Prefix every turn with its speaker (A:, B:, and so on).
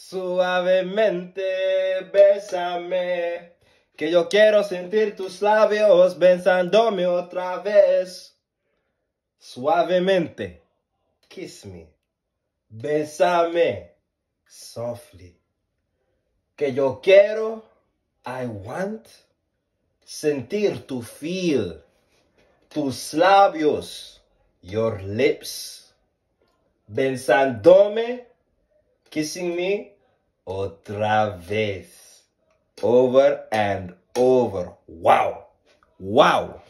A: Suavemente, bésame, que yo quiero sentir tus labios besándome otra vez. Suavemente, kiss me, bésame, softly, que yo quiero, I want, sentir tu feel, tus labios, your lips, besándome kissing me otra vez. Over and over. Wow. Wow.